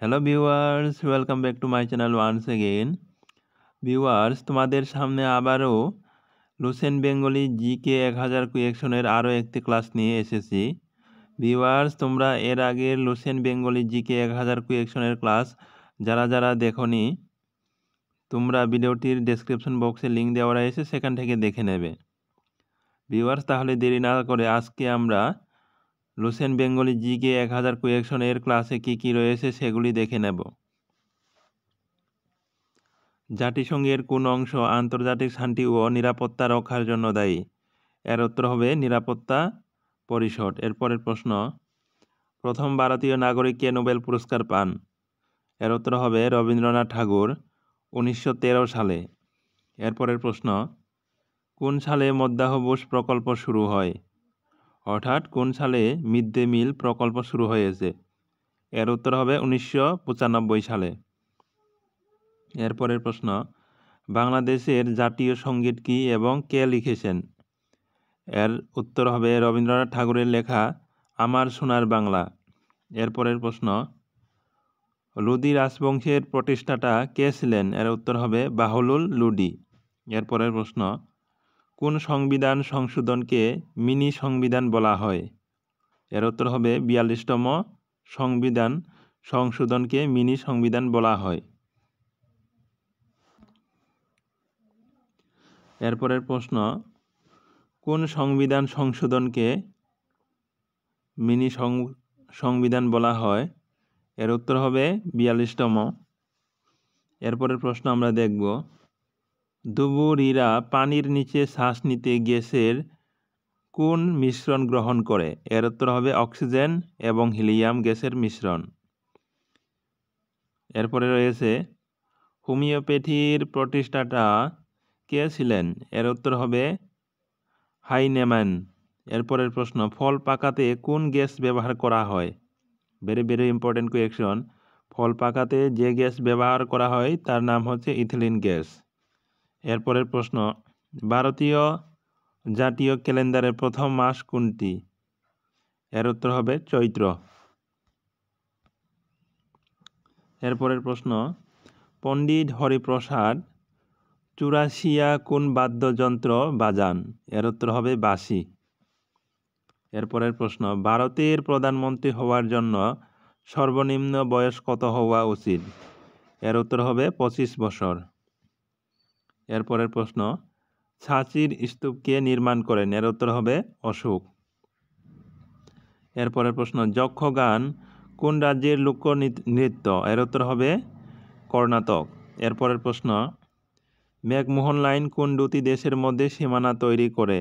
hello viewers welcome back to my channel once again viewers তোমাদের সামনে আবারও লুসেন Bengali জি কে এক হাজার কুয়েকশনের আরও একটি ক্লাস নিয়ে এসেছি ভিউয়ার্স তোমরা এর আগের লুসেন বেঙ্গলি জি কে এক হাজার কুয়েকশনের ক্লাস যারা যারা দেখনি তোমরা ভিডিওটির ডেসক্রিপশন বক্সে লিঙ্ক দেওয়া রয়েছে সেখান থেকে দেখে নেবে ভিউয়ার্স তাহলে দেরি না করে আজকে আমরা লুসেন বেঙ্গলি জি কে এক হাজার কোয়েকশন এর ক্লাসে কি কি রয়েছে সেগুলি দেখে নেব জাতিসংঘের কোন অংশ আন্তর্জাতিক শান্তি ও নিরাপত্তা রক্ষার জন্য দায়ী এর উত্তর হবে নিরাপত্তা পরিষদ এরপরের প্রশ্ন প্রথম ভারতীয় নাগরিক কে নোবেল পুরস্কার পান এর উত্তর হবে রবীন্দ্রনাথ ঠাকুর উনিশশো সালে এরপরের প্রশ্ন কোন সালে মধ্যাহবোস প্রকল্প শুরু হয় অর্থাৎ কোন সালে মিড ডে মিল প্রকল্প শুরু হয়েছে এর উত্তর হবে উনিশশো সালে এরপরের প্রশ্ন বাংলাদেশের জাতীয় সঙ্গীত কি এবং কে লিখেছেন এর উত্তর হবে রবীন্দ্রনাথ ঠাকুরের লেখা আমার সোনার বাংলা এরপরের প্রশ্ন লুদি রাজবংশের প্রতিষ্ঠাতা কে ছিলেন এর উত্তর হবে বাহলুল লুডি এরপরের প্রশ্ন কোন সংবিধান সংশোধনকে মিনি সংবিধান বলা হয় এর উত্তর হবে বিয়াল্লিশতম সংবিধান সংশোধনকে মিনি সংবিধান বলা হয় এরপরের প্রশ্ন কোন সংবিধান সংশোধনকে মিনি সংবিধান বলা হয় এর উত্তর হবে বিয়াল্লিশতম এরপরের প্রশ্ন আমরা দেখব ডুবুরিরা পানির নিচে শ্বাস নিতে গ্যাসের কোন মিশ্রণ গ্রহণ করে এর উত্তর হবে অক্সিজেন এবং হিলিয়াম গ্যাসের মিশ্রণ এরপরে রয়েছে হোমিওপ্যাথির প্রতিষ্ঠাটা কে ছিলেন এর উত্তর হবে হাইনেম্যান এরপরের প্রশ্ন ফল পাকাতে কোন গ্যাস ব্যবহার করা হয় ভেরি ভেরি ইম্পর্টেন্ট কোয়েকশন ফল পাকাতে যে গ্যাস ব্যবহার করা হয় তার নাম হচ্ছে ইথিলিন গ্যাস এরপরের প্রশ্ন ভারতীয় জাতীয় ক্যালেন্ডারের প্রথম মাস কোনটি এর উত্তর হবে চৈত্র এরপরের প্রশ্ন পণ্ডিত হরিপ্রসাদ চুরাশিয়া কোন বাদ্যযন্ত্র বাজান এর উত্তর হবে বাসি এরপরের প্রশ্ন ভারতের প্রধানমন্ত্রী হওয়ার জন্য সর্বনিম্ন বয়স কত হওয়া উচিত এর উত্তর হবে পঁচিশ বছর এরপরের প্রশ্ন ছাঁচির স্তূপ কে নির্মাণ করেন এর উত্তর হবে অশোক এরপরের প্রশ্ন যক্ষগান কোন রাজ্যের লোক নৃত্য এর উত্তর হবে কর্ণাটক এরপরের প্রশ্ন মেঘমোহন লাইন কোন দুটি দেশের মধ্যে সীমানা তৈরি করে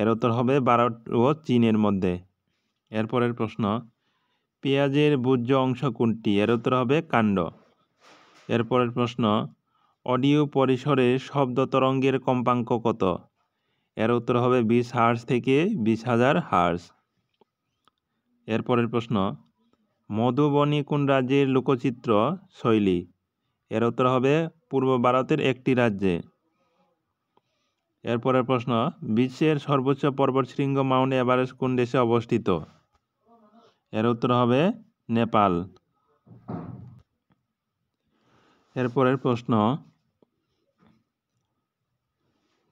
এর উত্তর হবে ভারত ও চীনের মধ্যে এরপরের প্রশ্ন পেঁয়াজের ভূজ্য অংশ কোনটি এর উত্তর হবে কাণ্ড এরপরের প্রশ্ন অডিও পরিসরে শব্দ তরঙ্গের কম্পাঙ্ক কত এর উত্তর হবে বিশ হার্স থেকে বিশ হাজার হার্স এরপরের প্রশ্ন মধুবনী কোন রাজ্যের লোকচিত্র শৈলী এর উত্তর হবে পূর্ব ভারতের একটি রাজ্যে এরপরের প্রশ্ন বিশ্বের সর্বোচ্চ পর্বত শৃঙ্গ মাউন্ট এভারেস্ট কোন দেশে অবস্থিত এর উত্তর হবে নেপাল এরপরের প্রশ্ন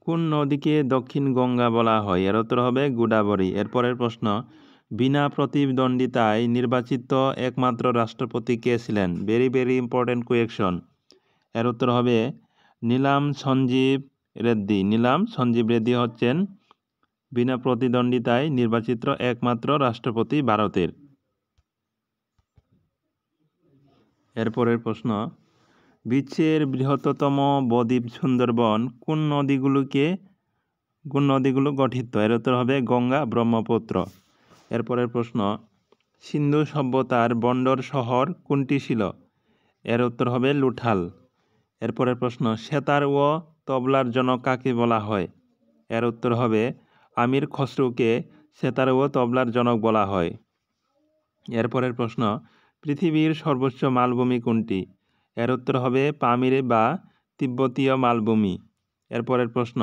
কোন নদীকে দক্ষিণ গঙ্গা বলা হয় এর উত্তর হবে গোদাবরী এরপরের প্রশ্ন বিনা প্রতিদ্বন্দ্বিতায় নির্বাচিত একমাত্র রাষ্ট্রপতি কে ছিলেন ভেরি ভেরি ইম্পর্টেন্ট কোয়েকশন এর উত্তর হবে নীলাম সঞ্জীব রেড্ডি নীলাম সঞ্জীব রেড্ডি হচ্ছেন বিনা প্রতিদ্বন্দ্বিতায় নির্বাচিত একমাত্র রাষ্ট্রপতি ভারতের এরপরের প্রশ্ন বিশ্বের বৃহত্তম বদ্বীপ সুন্দরবন কোন নদীগুলোকে কোন নদীগুলো গঠিত এর উত্তর হবে গঙ্গা ব্রহ্মপুত্র এরপরের প্রশ্ন সিন্ধু সভ্যতার বন্দর শহর কোনটি ছিল এর উত্তর হবে লুঠাল এরপরের প্রশ্ন সেতার ও তবলার জনক কাকে বলা হয় এর উত্তর হবে আমির খসরুকে সেতার ও তবলার জনক বলা হয় এরপরের প্রশ্ন পৃথিবীর সর্বোচ্চ মালভূমি কোনটি এর উত্তর হবে পামিরে বা তিব্বতীয় মালভূমি এরপরের প্রশ্ন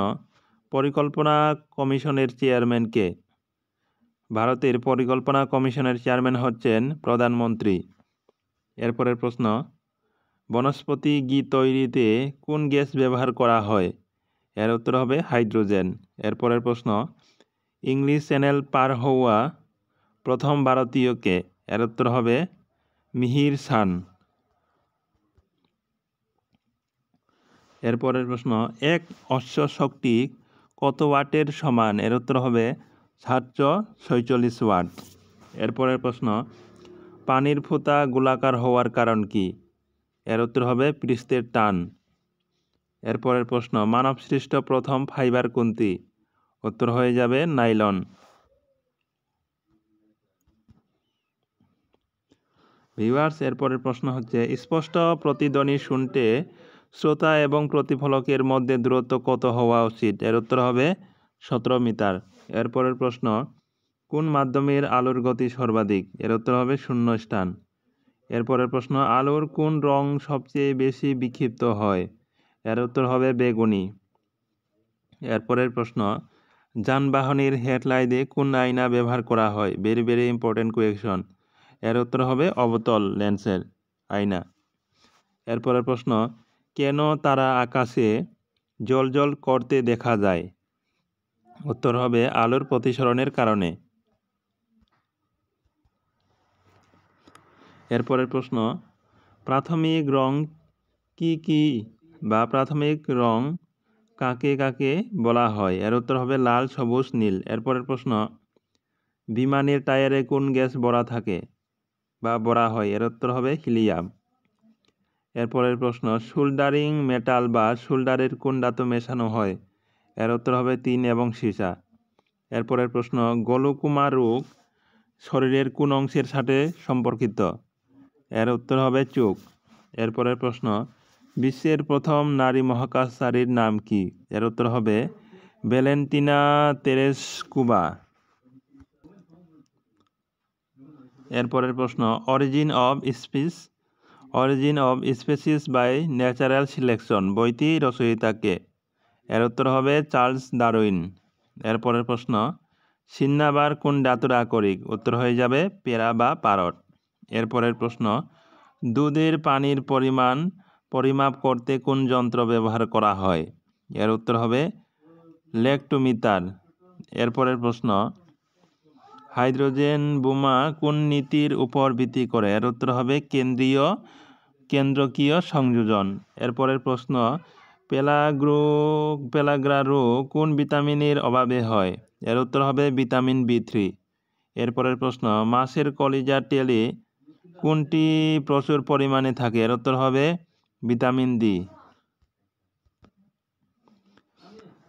পরিকল্পনা কমিশনের চেয়ারম্যান কে ভারতের পরিকল্পনা কমিশনের চেয়ারম্যান হচ্ছেন প্রধানমন্ত্রী এরপরের প্রশ্ন বনস্পতি গি তৈরিতে কোন গ্যাস ব্যবহার করা হয় এর উত্তর হবে হাইড্রোজেন এরপরের প্রশ্ন ইংলিশ চ্যানেল পার হওয়া প্রথম ভারতীয়কে এর উত্তর হবে মিহির সান এরপরের প্রশ্ন এক অশ্ব শক্তি কত ওয়াটের সমান এর উত্তর হবে সাতশো ছয়চল্লিশ ওয়াট এরপরের প্রশ্ন পানির ফোঁতা গোলাকার হওয়ার কারণ কি এর উত্তর হবে পৃষ্ঠের টান এরপরের প্রশ্ন মানব সৃষ্ট প্রথম ফাইবার কোনটি উত্তর হয়ে যাবে নাইলন ভিভার্স এরপরের প্রশ্ন হচ্ছে স্পষ্ট প্রতিদ্বনী শুনতে শ্রোতা এবং প্রতিফলকের মধ্যে দূরত্ব কত হওয়া উচিত এর উত্তর হবে সতেরো মিটার এরপরের প্রশ্ন কোন মাধ্যমের আলোর গতি সর্বাধিক এর উত্তর হবে শূন্য স্থান এরপরের প্রশ্ন আলোর কোন রং সবচেয়ে বেশি বিক্ষিপ্ত হয় এর উত্তর হবে বেগুনি এরপরের প্রশ্ন যানবাহনের হেডলাইটে কোন আয়না ব্যবহার করা হয় ভেরি ভেরি ইম্পর্টেন্ট কোয়েকশন এর উত্তর হবে অবতল লেন্সের আয়না এরপরের প্রশ্ন কেন তারা আকাশে জ্বলজ্বল করতে দেখা যায় উত্তর হবে আলোর প্রতিসরণের কারণে এরপরের প্রশ্ন প্রাথমিক রং কি কি বা প্রাথমিক রং কাকে কাকে বলা হয় এর উত্তর হবে লাল সবুজ নীল এরপরের প্রশ্ন বিমানের টায়ারে কোন গ্যাস বড়া থাকে বা বড়া হয় এর উত্তর হবে হিলিয়াম এরপরের প্রশ্ন শোল্ডারিং মেটাল বা শোল্ডারের কোন ধাতু মেশানো হয় এর উত্তর হবে তিন এবং সীসা এরপরের প্রশ্ন গলকুমা রোগ শরীরের কোন অংশের সাথে সম্পর্কিত এর উত্তর হবে চোখ এরপরের প্রশ্ন বিশ্বের প্রথম নারী মহাকাশচারীর নাম কি এর উত্তর হবে ভ্যালেন্টিনা তেরেসকুবা এরপরের প্রশ্ন origin of species origin of species by natural selection বইটি রচয়িতাকে এর উত্তর হবে চার্লস দারুইন এরপরের প্রশ্ন সিন্নাবার কোন ডাতুর আকরিক উত্তর হয়ে যাবে পেরা বা পারট এরপরের প্রশ্ন দুধের পানির পরিমাণ পরিমাপ করতে কোন যন্ত্র ব্যবহার করা হয় এর উত্তর হবে লেকটোমিটার এরপরের প্রশ্ন হাইড্রোজেন বোমা কোন নীতির উপর ভিত্তি করে এর উত্তর হবে কেন্দ্রীয় কেন্দ্রকীয় সংযোজন এরপরের প্রশ্ন পেলাগ্রো পেলাগ্রা রোগ কোন ভিটামিনের অভাবে হয় এর উত্তর হবে ভিটামিন বি থ্রি এরপরের প্রশ্ন মাছের কলিজা তেলে কোনটি প্রচুর পরিমাণে থাকে এর উত্তর হবে ভিটামিন ডি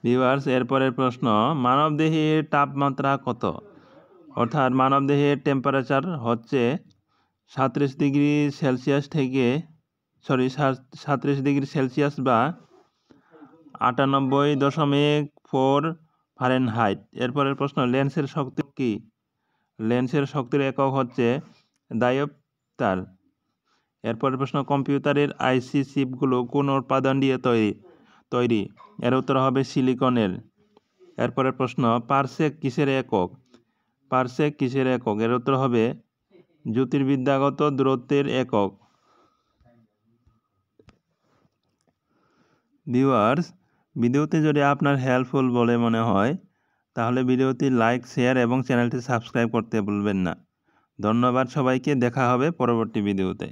ভিভার্স এরপরের প্রশ্ন মানবদেহের তাপমাত্রা কত অর্থাৎ মানবদেহের টেম্পারেচার হচ্ছে সাঁত্রিশ ডিগ্রি সেলসিয়াস থেকে সরি সাঁত্রিশ ডিগ্রি সেলসিয়াস বা আটানব্বই দশমিক ফোর ফারেন হাইট এরপরের প্রশ্ন লেন্সের শক্তি কি লেন্সের শক্তির একক হচ্ছে দায়প্তার এরপরের প্রশ্ন কম্পিউটারের আইসি চিপগুলো কোন উৎপাদন দিয়ে তৈরি তৈরি এর উত্তর হবে সিলিকনের এরপরের প্রশ্ন পার্সেক কিসের একক পার্সেক কিসের একক এর উত্তর হবে জ্যোতির্বিদ্যাগত দূরত্বের একক ভিউয়ার্স ভিডিওটি যদি আপনার হেল্পফুল বলে মনে হয় তাহলে ভিডিওটি লাইক শেয়ার এবং চ্যানেলটি সাবস্ক্রাইব করতে ভুলবেন না ধন্যবাদ সবাইকে দেখা হবে পরবর্তী ভিডিওতে